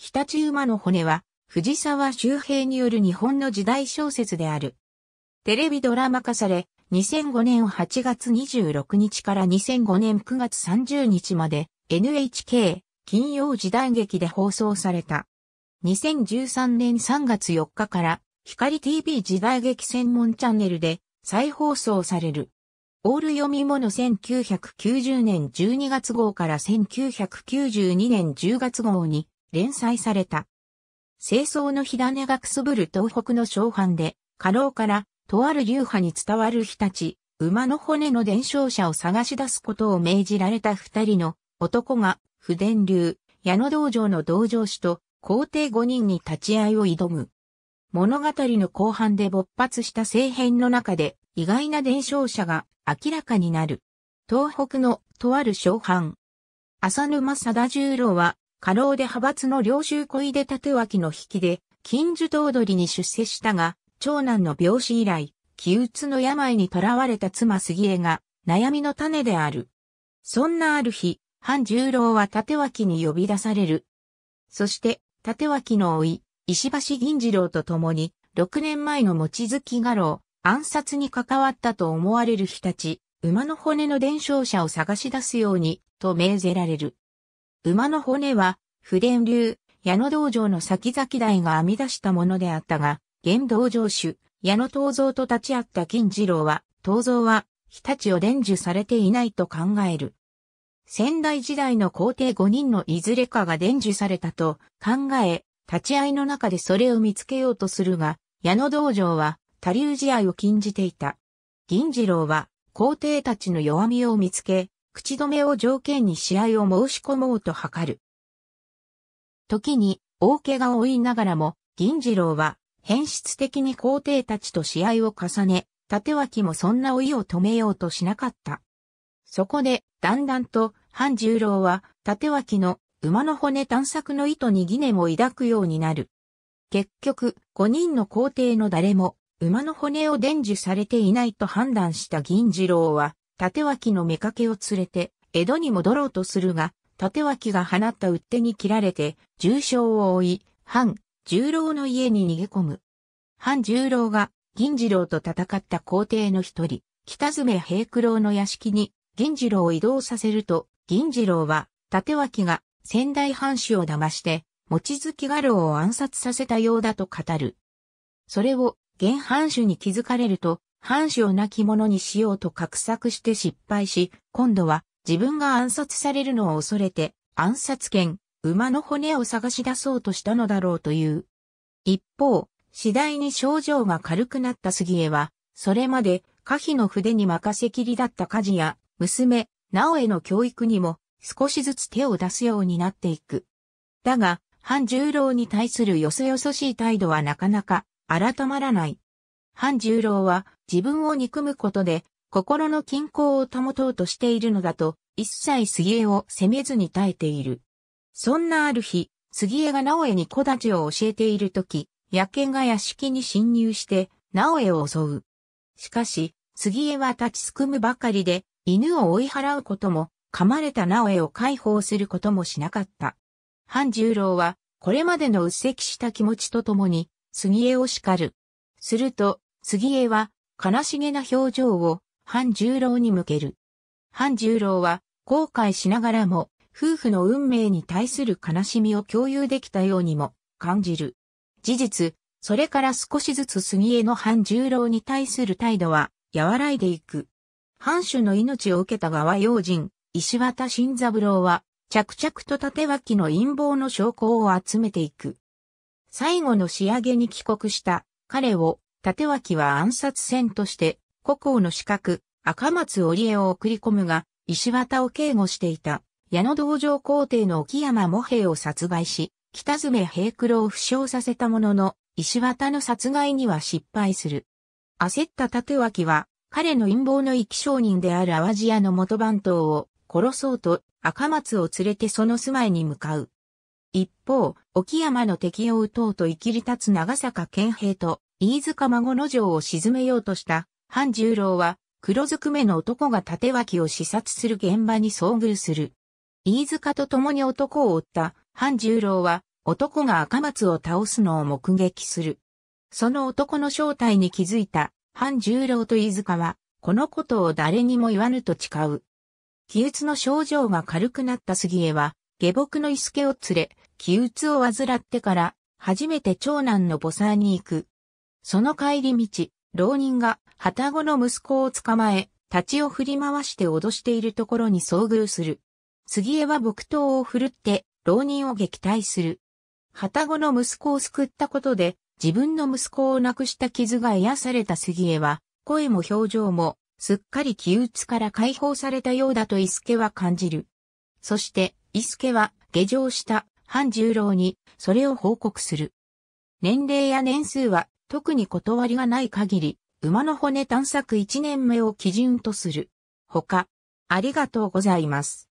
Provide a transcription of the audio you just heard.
日立馬の骨は、藤沢周平による日本の時代小説である。テレビドラマ化され、2005年8月26日から2005年9月30日まで NHK 金曜時代劇で放送された。2013年3月4日から光 TV 時代劇専門チャンネルで再放送される。オール読み物1990年12月号から1992年10月号に連載された。清掃の火種がくすぶる東北の小藩で、過労からとある流派に伝わる日たち、馬の骨の伝承者を探し出すことを命じられた二人の男が、不伝流、矢野道場の道場師と皇帝五人に立ち会いを挑む。物語の後半で勃発した政変の中で意外な伝承者が明らかになる。東北のとある小藩。浅沼貞十郎は過労で派閥の領収小出立脇の引きで、金樹頭取に出世したが、長男の病死以来、気鬱の病に囚われた妻杉江が、悩みの種である。そんなある日、半十郎は立脇に呼び出される。そして、立脇のい、石橋銀次郎と共に、6年前の餅月画廊、暗殺に関わったと思われる日立ち、馬の骨の伝承者を探し出すように、と命ぜられる。馬の骨は、不伝流、矢野道場の先々代が編み出したものであったが、現道場主、矢野東蔵と立ち会った金次郎は、東蔵は、日立を伝授されていないと考える。先代時代の皇帝5人のいずれかが伝授されたと考え、立ち会いの中でそれを見つけようとするが、矢野道場は他流試合を禁じていた。銀次郎は皇帝たちの弱みを見つけ、口止めを条件に試合を申し込もうと図る。時に、大怪我を負いながらも、銀次郎は、変質的に皇帝たちと試合を重ね、縦脇もそんな老いを止めようとしなかった。そこで、だんだんと、半十郎は、縦脇の馬の骨探索の意図に疑念を抱くようになる。結局、5人の皇帝の誰も、馬の骨を伝授されていないと判断した銀次郎は、縦脇の妾を連れて、江戸に戻ろうとするが、縦脇が放った打手に切られて、重傷を負い、藩、十郎の家に逃げ込む。藩十郎が、銀次郎と戦った皇帝の一人、北爪平九郎の屋敷に、銀次郎を移動させると、銀次郎は、縦脇が、仙台藩主を騙して、餅月画廊を暗殺させたようだと語る。それを、現藩主に気づかれると、藩主を亡き者にしようと画策して失敗し、今度は自分が暗殺されるのを恐れて暗殺権、馬の骨を探し出そうとしたのだろうという。一方、次第に症状が軽くなった杉江は、それまで可否の筆に任せきりだった家事や、娘、直江の教育にも少しずつ手を出すようになっていく。だが、半十郎に対するよそよそしい態度はなかなか改まらない。半十郎は自分を憎むことで心の均衡を保とうとしているのだと、一切杉江を責めずに耐えている。そんなある日、杉江が直江に小立ちを教えているとき、野犬が屋敷に侵入して、直江を襲う。しかし、杉江は立ちすくむばかりで、犬を追い払うことも、噛まれた直江を解放することもしなかった。半十郎は、これまでのうっせきした気持ちとともに、杉江を叱る。すると、杉江は悲しげな表情を半十郎に向ける。半十郎は後悔しながらも夫婦の運命に対する悲しみを共有できたようにも感じる。事実、それから少しずつ杉江の半十郎に対する態度は和らいでいく。藩主の命を受けた側用人、石渡新三郎は、着々と縦脇の陰謀の証拠を集めていく。最後の仕上げに帰国した彼を縦脇は暗殺戦として、古郷の資格、赤松織江を送り込むが、石綿を警護していた、矢野道場皇帝の沖山茂平を殺害し、北爪平九郎を負傷させたものの、石綿の殺害には失敗する。焦った縦脇は、彼の陰謀の生き商人である淡路屋の元番頭を殺そうと赤松を連れてその住まいに向かう。一方、沖山の敵を撃とうと生きり立つ長坂健平と飯塚孫の城を沈めようとした、半十郎は、黒ずくめの男が縦脇を刺殺する現場に遭遇する。飯塚と共に男を追った、半十郎は、男が赤松を倒すのを目撃する。その男の正体に気づいた、半十郎と飯塚は、このことを誰にも言わぬと誓う。気鬱の症状が軽くなった杉江は、下僕の伊助を連れ、気鬱を患ってから、初めて長男の墓参に行く。その帰り道、浪人が、旗子の息子を捕まえ、立ちを振り回して脅しているところに遭遇する。杉江は木刀を振るって、浪人を撃退する。旗子の息子を救ったことで、自分の息子を亡くした傷が癒された杉江は、声も表情も、すっかり気鬱から解放されたようだと伊助は感じる。そして、伊助は、下城した、半十郎に、それを報告する。年齢や年数は、特に断りがない限り、馬の骨探索1年目を基準とする。ほか、ありがとうございます。